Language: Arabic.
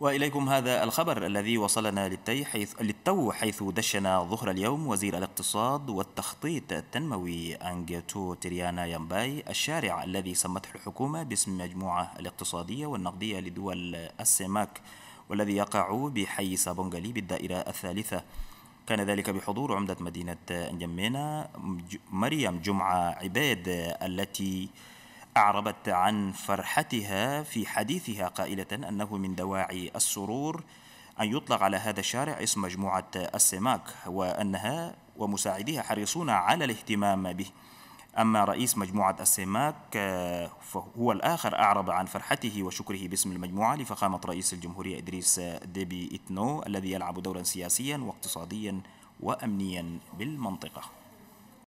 واليكم هذا الخبر الذي وصلنا للتي حيث للتو حيث دشن ظهر اليوم وزير الاقتصاد والتخطيط التنموي انجتو تريانا يامباي الشارع الذي سمته الحكومه باسم مجموعه الاقتصاديه والنقديه لدول السماك والذي يقع بحي سابونغالي بالدائره الثالثه كان ذلك بحضور عمدة مدينة أنجمينا مريم جمعة عباد التي أعربت عن فرحتها في حديثها قائلة أنه من دواعي السرور أن يطلق على هذا الشارع اسم مجموعة السماك وأنها ومساعديها حريصون على الاهتمام به أما رئيس مجموعة السماك فهو الآخر أعرب عن فرحته وشكره باسم المجموعة لفخامة رئيس الجمهورية إدريس ديبي إتنو الذي يلعب دورا سياسيا واقتصاديا وأمنيا بالمنطقة